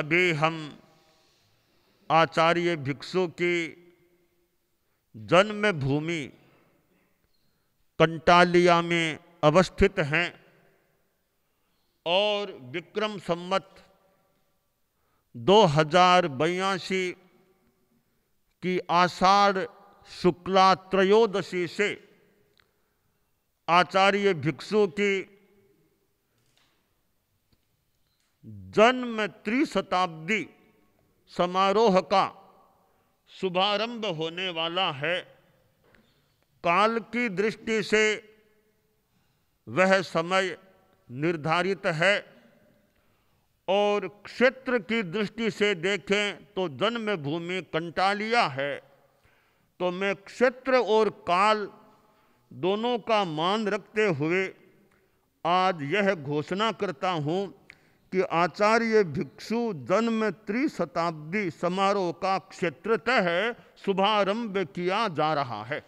अभी हम आचार्य भिक्षु की जन्म भूमि कंटालिया में अवस्थित हैं और विक्रम संवत दो हजार बयासी की आषाढ़ शुक्ला त्रयोदशी से आचार्य भिक्षु की जन्म त्रिशताब्दी समारोह का शुभारंभ होने वाला है काल की दृष्टि से वह समय निर्धारित है और क्षेत्र की दृष्टि से देखें तो जन्मभूमि कंटालिया है तो मैं क्षेत्र और काल दोनों का मान रखते हुए आज यह घोषणा करता हूँ कि आचार्य भिक्षु जन्म में त्रिशताब्दी समारोह का क्षेत्रतः शुभारंभ किया जा रहा है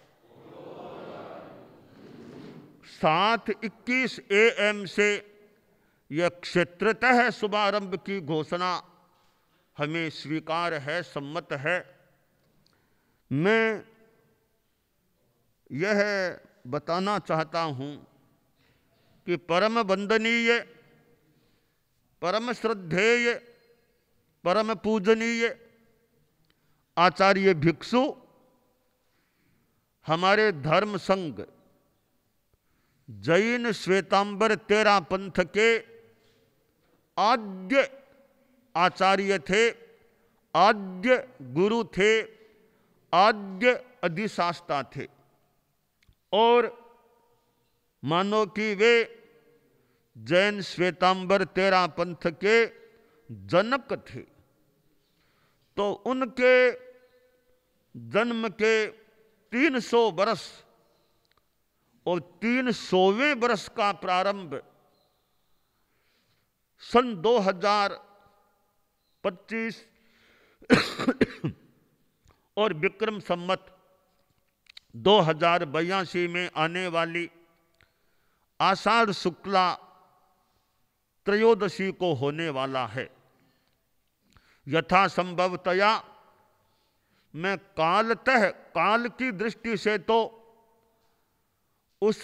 सात इक्कीस ए एम से यह क्षेत्रतः शुभारंभ की घोषणा हमें स्वीकार है सम्मत है मैं यह बताना चाहता हूं कि परम वंदनीय परम श्रद्धेय परम पूजनीय आचार्य भिक्षु हमारे धर्म संघ जैन श्वेतांबर तेरा पंथ के आद्य आचार्य थे आद्य गुरु थे आद्य अधिशास्ता थे और मानो कि वे जैन श्वेतांबर तेरा पंथ के जनक थे तो उनके जन्म के 300 वर्ष और तीन सौवें वर्ष का प्रारंभ सन 2025 और विक्रम सम्मत दो हजार बयासी में आने वाली आषाढ़ शुक्ला त्रयोदशी को होने वाला है यथा संभवतया मैं कालतः काल की दृष्टि से तो उस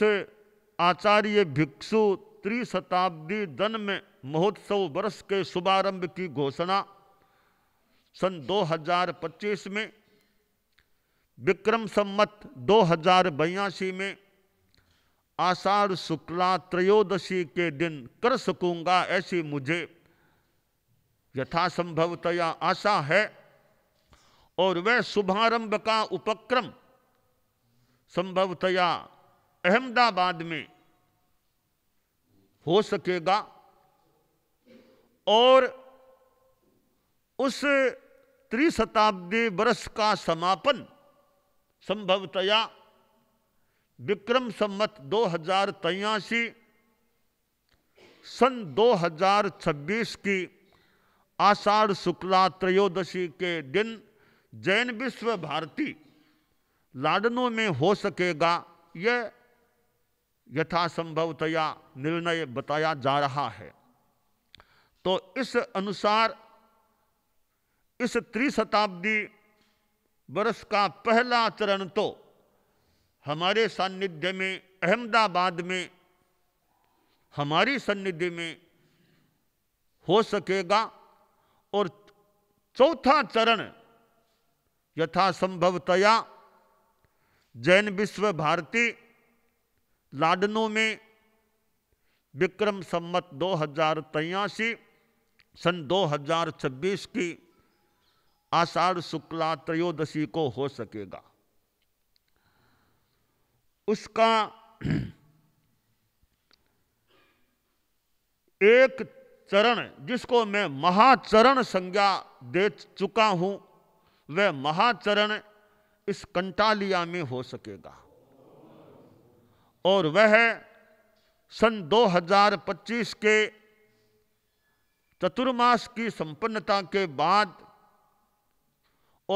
आचार्य भिक्षु त्रिशताब्दी जन्म महोत्सव वर्ष के शुभारंभ की घोषणा सन 2025 में विक्रम सम्मत दो में आषाढ़ शुक्ला त्रयोदशी के दिन कर सकूंगा ऐसी मुझे यथासंभवतया आशा है और वह शुभारंभ का उपक्रम संभवतया अहमदाबाद में हो सकेगा और उस त्रिशताब्दी वर्ष का समापन संभवतया विक्रम सम्मत दो हजार सन 2026 की आषाढ़ शुक्ला त्रयोदशी के दिन जैन विश्व भारती लाडनों में हो सकेगा यह यथासंभवतया निर्णय बताया जा रहा है तो इस अनुसार इस त्रिशताब्दी वर्ष का पहला चरण तो हमारे सान्निध्य में अहमदाबाद में हमारी सन्निधि में हो सकेगा और चौथा चरण यथासंभवतया जैन विश्व भारती लाडनो में विक्रम सम्मत दो हजार सन 2026 की आषाढ़ शुक्ला त्रयोदशी को हो सकेगा उसका एक चरण जिसको मैं महाचरण संज्ञा दे चुका हूं वह महाचरण इस कंटालिया में हो सकेगा और वह सन 2025 के चतुर्मास की संपन्नता के बाद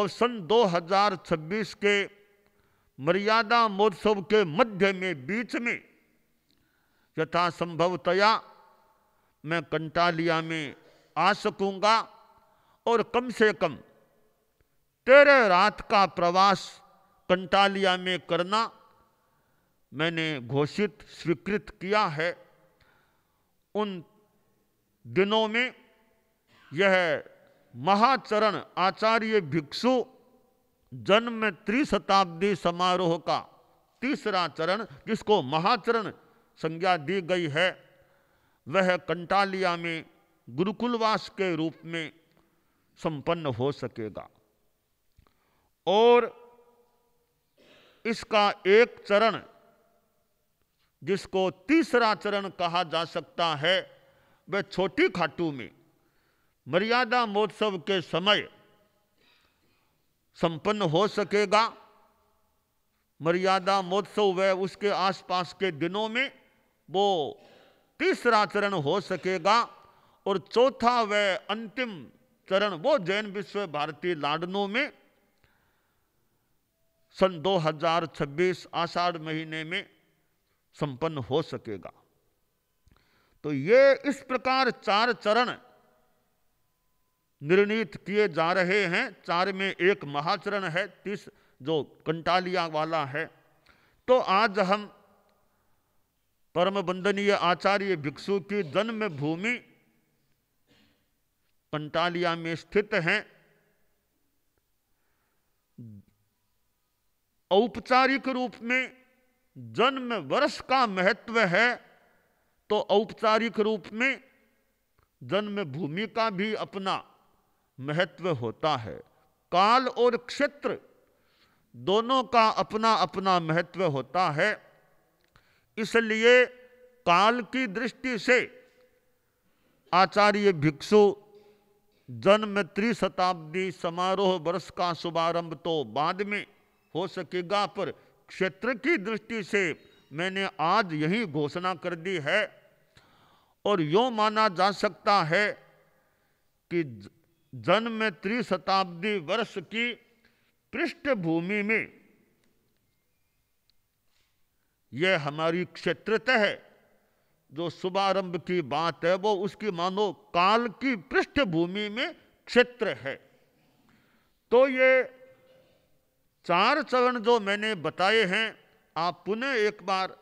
और सन 2026 के मर्यादा महोत्सव के मध्य में बीच में यथा संभवतया मैं कंटालिया में आ सकूंगा और कम से कम तेरे रात का प्रवास कंटालिया में करना मैंने घोषित स्वीकृत किया है उन दिनों में यह महाचरण आचार्य भिक्षु जन्म त्रिशताब्दी समारोह का तीसरा चरण जिसको महाचरण संज्ञा दी गई है वह कंटालिया में गुरुकुलवास के रूप में संपन्न हो सकेगा और इसका एक चरण जिसको तीसरा चरण कहा जा सकता है वह छोटी खाटू में मर्यादा महोत्सव के समय संपन्न हो सकेगा मर्यादा महोत्सव व उसके आसपास के दिनों में वो तीसरा चरण हो सकेगा और चौथा व अंतिम चरण वो जैन विश्व भारती लाडनों में सन 2026 आषाढ़ महीने में संपन्न हो सकेगा तो ये इस प्रकार चार चरण निर्णीत किए जा रहे हैं चार में एक महाचरण है तीस जो कंटालिया वाला है तो आज हम परम वंदनीय आचार्य भिक्षु की जन्म भूमि कंटालिया में स्थित है औपचारिक रूप में जन्म वर्ष का महत्व है तो औपचारिक रूप में जन्म भूमि का भी अपना महत्व होता है काल और क्षेत्र दोनों का अपना अपना महत्व होता है इसलिए काल की दृष्टि से आचार्य भिक्षु जन्म त्रिशताब्दी समारोह वर्ष का शुभारंभ तो बाद में हो सकेगा पर क्षेत्र की दृष्टि से मैंने आज यही घोषणा कर दी है और यो माना जा सकता है कि जन्म में त्रिशताब्दी वर्ष की पृष्ठभूमि में यह हमारी क्षेत्रता है जो शुभारंभ की बात है वो उसकी मानो काल की पृष्ठभूमि में क्षेत्र है तो ये चार चरण जो मैंने बताए हैं आप पुनः एक बार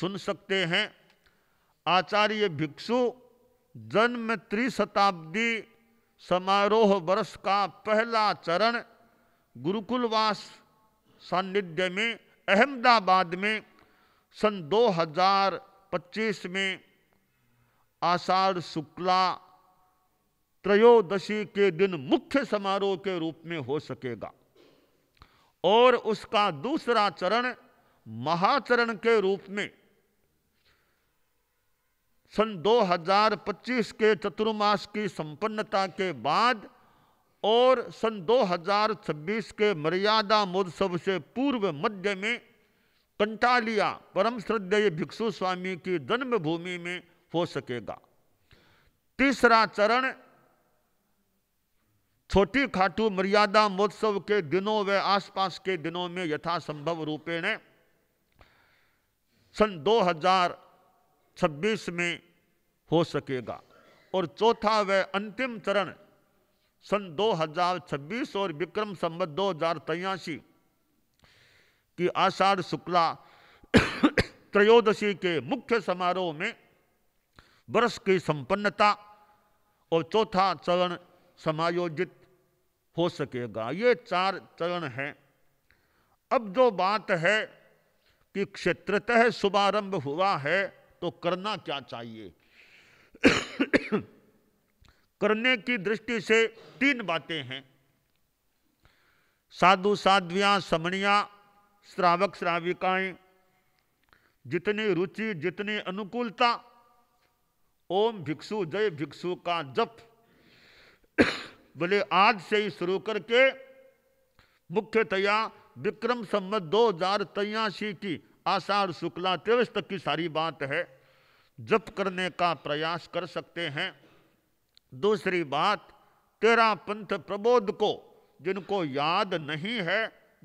सुन सकते हैं आचार्य भिक्षु जन्म त्रिशताब्दी समारोह वर्ष का पहला चरण गुरुकुलवास सान्निध्य में अहमदाबाद में सन 2025 में आषाढ़ शुक्ला त्रयोदशी के दिन मुख्य समारोह के रूप में हो सकेगा और उसका दूसरा चरण महाचरण के रूप में सन 2025 के चतुर्मास की संपन्नता के बाद और सन 2026 के मर्यादा महोत्सव से पूर्व मध्य में कंटालिया परम श्रद्धेय भिक्षु स्वामी की जन्मभूमि में हो सकेगा तीसरा चरण छोटी खाटू मर्यादा महोत्सव के दिनों व आसपास के दिनों में यथासंभव रूपेण सन छब्बीस में हो सकेगा और चौथा व अंतिम चरण सन 2026 और विक्रम संबत दो हजार की आषाढ़ शुक्ला त्रयोदशी के मुख्य समारोह में वर्ष की संपन्नता और चौथा चरण समायोजित हो सकेगा ये चार चरण हैं अब जो बात है कि क्षेत्रतः शुभारंभ हुआ है तो करना क्या चाहिए करने की दृष्टि से तीन बातें हैं साधु साध्वियाँ समणिया श्रावक श्राविकाएं जितनी रुचि जितनी अनुकूलता ओम भिक्षु जय भिक्षु का जप बोले आज से ही शुरू करके मुख्यतया विक्रम संबत दो हजार तयासी की आषाढ़ शुक्ला त्रयोदश तक की सारी बात है जप करने का प्रयास कर सकते हैं दूसरी बात तेरा पंथ प्रबोध को जिनको याद नहीं है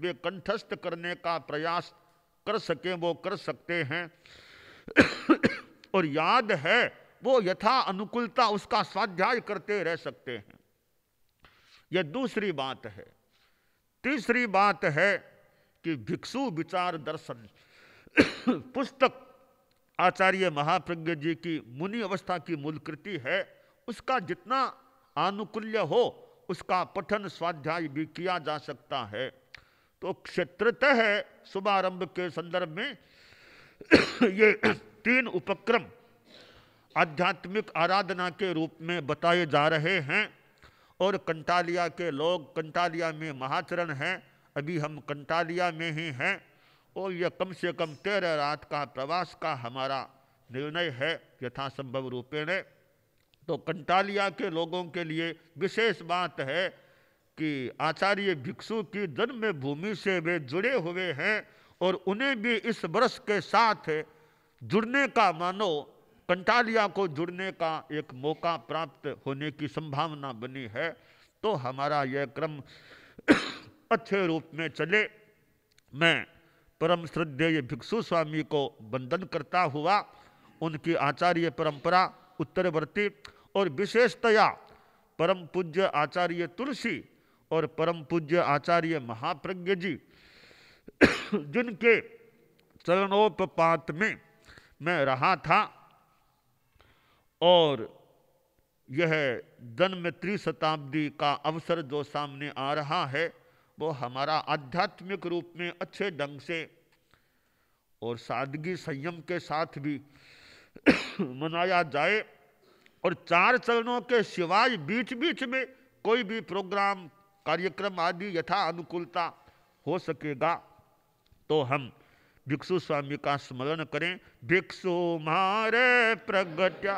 वे कंठस्थ करने का प्रयास कर सके वो कर सकते हैं और याद है वो यथा अनुकूलता उसका स्वाध्याय करते रह सकते हैं यह दूसरी बात है तीसरी बात है कि भिक्षु विचार दर्शन पुस्तक आचार्य महाप्रज्ञ जी की मुनि अवस्था की मूल कृति है उसका जितना आनुकूल्य हो उसका पठन स्वाध्याय भी किया जा सकता है तो क्षेत्रतः शुभारंभ के संदर्भ में ये तीन उपक्रम आध्यात्मिक आराधना के रूप में बताए जा रहे हैं और कंटालिया के लोग कंटालिया में महाचरण हैं अभी हम कंटालिया में ही हैं और यह कम से कम तेरह रात का प्रवास का हमारा निर्णय है यथासंभव रूपेण तो कंटालिया के लोगों के लिए विशेष बात है कि आचार्य भिक्षु की जन्म भूमि से वे जुड़े हुए हैं और उन्हें भी इस वर्ष के साथ जुड़ने का मानो कंटालिया को जुड़ने का एक मौका प्राप्त होने की संभावना बनी है तो हमारा यह क्रम अच्छे रूप में चले मैं परम श्रद्धेय भिक्षु स्वामी को वंदन करता हुआ उनकी आचार्य परंपरा उत्तरवर्ती और विशेषतया परम पूज्य आचार्य तुलसी और परम पूज्य आचार्य महाप्रज्ञ जी जिनके चरणोपपात में मैं रहा था और यह जन्म त्रिशताब्दी का अवसर जो सामने आ रहा है वो हमारा आध्यात्मिक रूप में अच्छे ढंग से और सादगी संयम के साथ भी मनाया जाए और चार चरणों के सिवाय बीच बीच में कोई भी प्रोग्राम कार्यक्रम आदि यथा अनुकूलता हो सकेगा तो हम भिक्षु स्वामी का स्मरण करें भिक्षु मारे प्रगट्या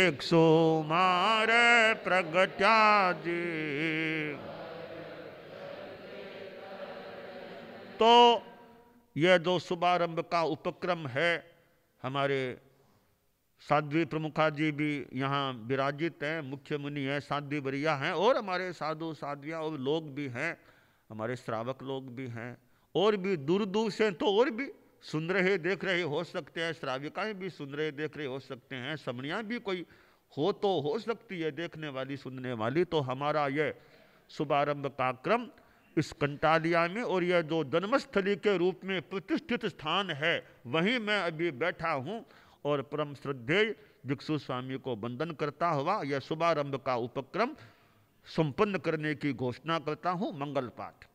भिक्षु मारे प्रगत्यादि तो यह जो शुभारंभ का उपक्रम है हमारे साध्वी प्रमुखा जी भी यहाँ विराजित हैं मुख्य मुनि हैं साध्वी बरिया हैं और हमारे साधु साध्विया और लोग भी हैं हमारे श्रावक लोग भी हैं और भी दूर दूर से तो और भी सुन रहे देख रहे हो सकते हैं श्राविकाएं भी सुन रहे देख रहे हो सकते हैं समणिया भी कोई हो तो हो सकती है देखने वाली सुनने वाली तो हमारा यह शुभारंभ का क्रम इस कंटालिया में और यह जो जन्मस्थली के रूप में प्रतिष्ठित स्थान है वहीं मैं अभी बैठा हूँ और परम श्रद्धेय भिक्षु स्वामी को वंदन करता हुआ यह शुभारंभ का उपक्रम संपन्न करने की घोषणा करता हूँ मंगल पाठ